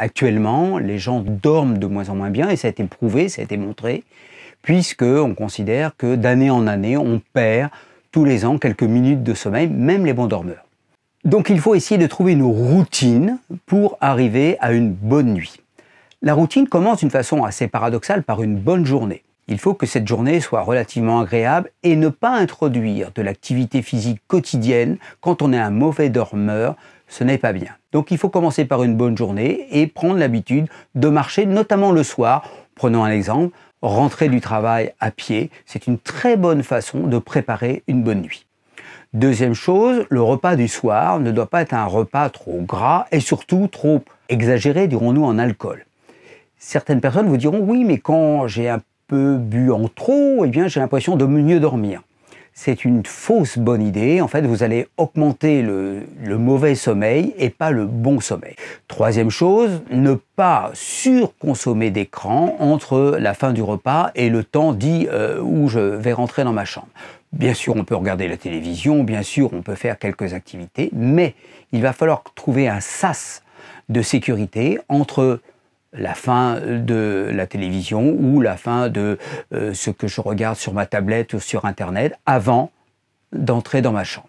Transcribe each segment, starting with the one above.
actuellement, les gens dorment de moins en moins bien, et ça a été prouvé, ça a été montré, puisqu'on considère que d'année en année, on perd tous les ans quelques minutes de sommeil, même les bons dormeurs. Donc il faut essayer de trouver une routine pour arriver à une bonne nuit. La routine commence d'une façon assez paradoxale par une bonne journée. Il faut que cette journée soit relativement agréable et ne pas introduire de l'activité physique quotidienne quand on est un mauvais dormeur ce n'est pas bien. Donc il faut commencer par une bonne journée et prendre l'habitude de marcher, notamment le soir. Prenons un exemple, rentrer du travail à pied, c'est une très bonne façon de préparer une bonne nuit. Deuxième chose, le repas du soir ne doit pas être un repas trop gras et surtout trop exagéré, dirons-nous, en alcool. Certaines personnes vous diront oui, mais quand j'ai un peu bu en trop, eh bien j'ai l'impression de mieux dormir c'est une fausse bonne idée. En fait, vous allez augmenter le, mauvais sommeil et pas le bon sommeil. Troisième chose, ne pas surconsommer d'écran entre la fin du repas et le temps dit euh, où je vais rentrer dans ma chambre. Bien sûr, on peut regarder la télévision, bien sûr, on peut faire quelques activités, mais il va falloir trouver un sas de sécurité entre la fin de la télévision ou la fin de euh, ce que je regarde sur ma tablette ou sur Internet avant d'entrer dans ma chambre.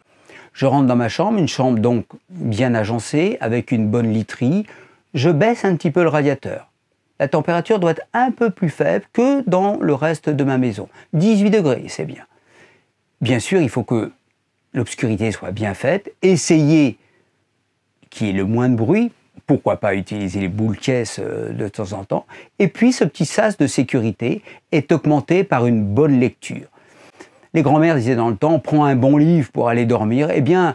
Je rentre dans ma chambre, une chambre donc bien agencée, avec une bonne literie. Je baisse un petit peu le radiateur. La température doit être un peu plus faible que dans le reste de ma maison. 18 degrés, c'est bien. Bien sûr, il faut que l'obscurité soit bien faite. Essayez qu'il y ait le moins de bruit, pourquoi pas utiliser les boules caisses euh, de temps en temps. Et puis ce petit sas de sécurité est augmenté par une bonne lecture. Les grands-mères disaient dans le temps, prends un bon livre pour aller dormir. Eh bien,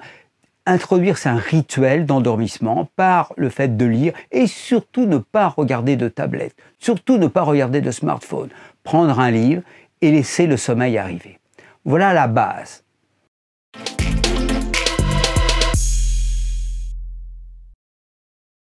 introduire c'est un rituel d'endormissement par le fait de lire et surtout ne pas regarder de tablette, surtout ne pas regarder de smartphone. Prendre un livre et laisser le sommeil arriver. Voilà la base.